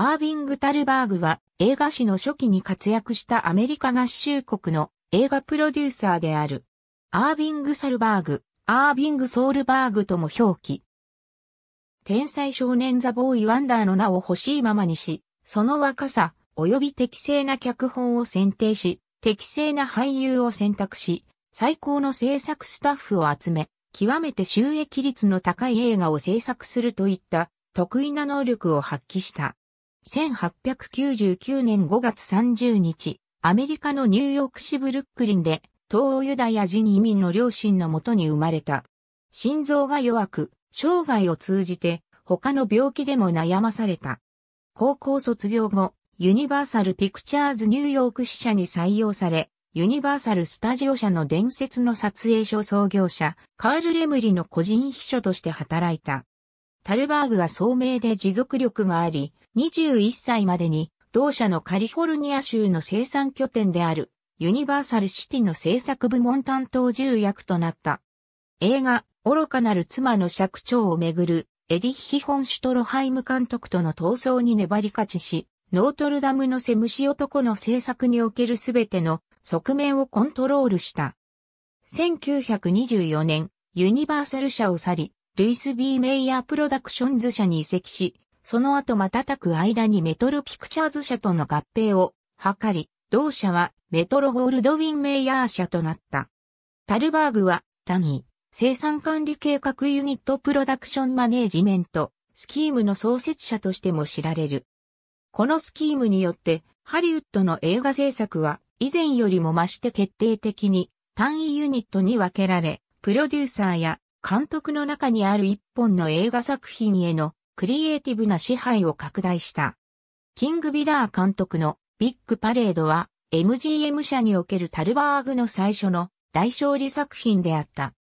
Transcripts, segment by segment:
アービング・タルバーグは映画史の初期に活躍したアメリカ合衆国の映画プロデューサーである。アービング・サルバーグ、アービング・ソールバーグとも表記。天才少年ザ・ボーイ・ワンダーの名を欲しいままにし、その若さ、及び適正な脚本を選定し、適正な俳優を選択し、最高の制作スタッフを集め、極めて収益率の高い映画を制作するといった得意な能力を発揮した。1899年5月30日、アメリカのニューヨーク市ブルックリンで、東欧ユダヤ人移民の両親のもとに生まれた。心臓が弱く、生涯を通じて、他の病気でも悩まされた。高校卒業後、ユニバーサル・ピクチャーズ・ニューヨーク支社に採用され、ユニバーサル・スタジオ社の伝説の撮影所創業者、カール・レムリの個人秘書として働いた。タルバーグは聡明で持続力があり、21歳までに同社のカリフォルニア州の生産拠点であるユニバーサルシティの制作部門担当重役となった。映画、愚かなる妻の尺長をめぐるエディ・ヒホン・シュトロハイム監督との闘争に粘り勝ちし、ノートルダムのセムシ男の制作におけるすべての側面をコントロールした。1924年、ユニバーサル社を去り、ルイス・ビー・メイヤー・プロダクションズ社に移籍し、その後瞬く間にメトロピクチャーズ社との合併を図り、同社はメトロゴールドウィンメイヤー社となった。タルバーグはタニー、生産管理計画ユニットプロダクションマネージメント、スキームの創設者としても知られる。このスキームによって、ハリウッドの映画制作は以前よりも増して決定的に単位ユニットに分けられ、プロデューサーや監督の中にある一本の映画作品へのクリエイティブな支配を拡大した。キング・ビダー監督のビッグパレードは MGM 社におけるタルバーグの最初の大勝利作品であった。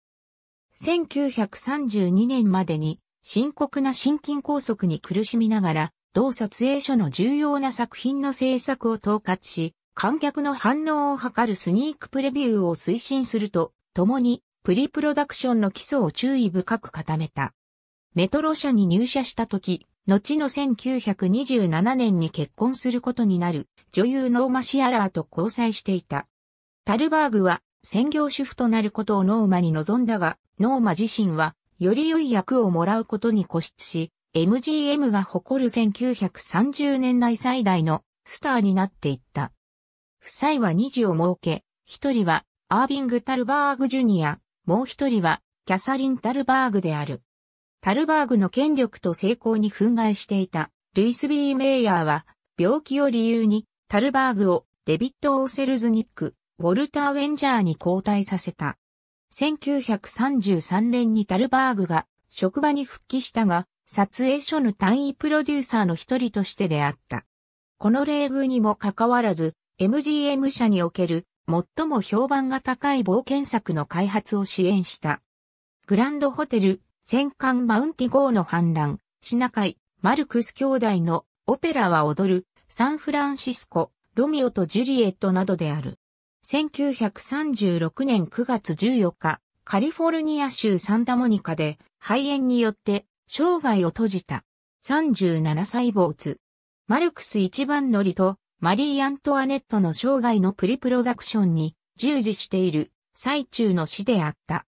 1932年までに深刻な心筋梗塞に苦しみながら、同撮影所の重要な作品の制作を統括し、観客の反応を図るスニークプレビューを推進すると、共にプリプロダクションの基礎を注意深く固めた。メトロ社に入社した時、後の1927年に結婚することになる女優ノーマ・シアラーと交際していた。タルバーグは専業主婦となることをノーマに望んだが、ノーマ自身はより良い役をもらうことに固執し、MGM が誇る1930年代最大のスターになっていった。夫妻は二児を設け、一人はアービング・タルバーグ・ジュニア、もう一人はキャサリン・タルバーグである。タルバーグの権力と成功に憤慨していた、ルイス・ビー・メイヤーは、病気を理由に、タルバーグをデビット・オーセルズニック、ウォルター・ウェンジャーに交代させた。1933年にタルバーグが職場に復帰したが、撮影所の単位プロデューサーの一人として出会った。この礼遇にもかかわらず、MGM 社における最も評判が高い冒険作の開発を支援した。グランドホテル、戦艦マウンティ号の反乱、シナ海、マルクス兄弟のオペラは踊る、サンフランシスコ、ロミオとジュリエットなどである。1936年9月14日、カリフォルニア州サンタモニカで肺炎によって生涯を閉じた。37歳没。マルクス一番乗りとマリー・アントワネットの生涯のプリプロダクションに従事している最中の死であった。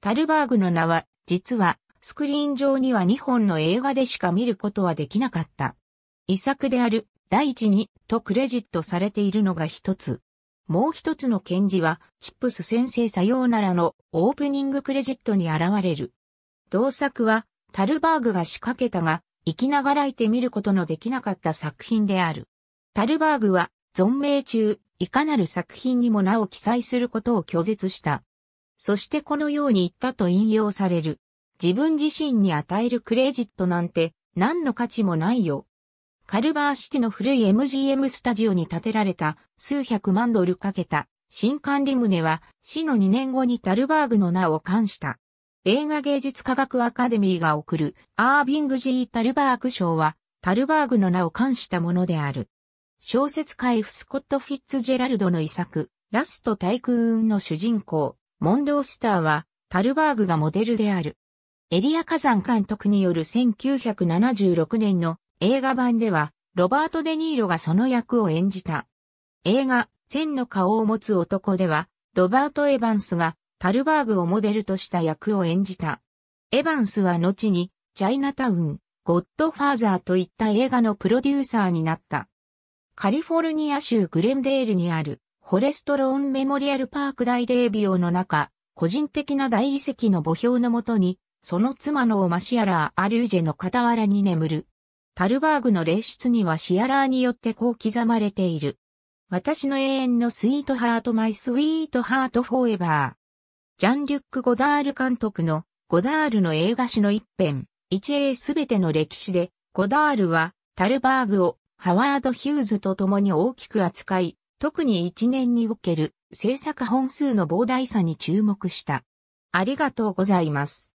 タルバーグの名は実は、スクリーン上には2本の映画でしか見ることはできなかった。遺作である、第一に、とクレジットされているのが一つ。もう一つの検事は、チップス先生さようならのオープニングクレジットに現れる。同作は、タルバーグが仕掛けたが、生きながらいて見ることのできなかった作品である。タルバーグは、存命中、いかなる作品にもなお記載することを拒絶した。そしてこのように言ったと引用される。自分自身に与えるクレジットなんて何の価値もないよ。カルバーシティの古い MGM スタジオに建てられた数百万ドルかけた新管理棟は死の2年後にタルバーグの名を冠した。映画芸術科学アカデミーが贈るアービングジー・タルバーグ賞はタルバーグの名を冠したものである。小説家フ・スコット・フィッツジェラルドの遺作、ラスト・タイクーンの主人公、モンロー・スターはタルバーグがモデルである。エリア火山監督による1976年の映画版では、ロバート・デ・ニーロがその役を演じた。映画、千の顔を持つ男では、ロバート・エヴァンスがタルバーグをモデルとした役を演じた。エヴァンスは後に、チャイナタウン、ゴッドファーザーといった映画のプロデューサーになった。カリフォルニア州グレンデールにある、フォレストローンメモリアルパーク大霊廟の中、個人的な大理石の墓標のもとに、その妻のマシアラー・アリュージェの傍らに眠る。タルバーグの霊室にはシアラーによってこう刻まれている。私の永遠のスイートハートマイスイートハートフォーエバー。ジャンリュック・ゴダール監督のゴダールの映画史の一編、一英すべての歴史で、ゴダールはタルバーグをハワード・ヒューズと共に大きく扱い、特に一年における制作本数の膨大さに注目した。ありがとうございます。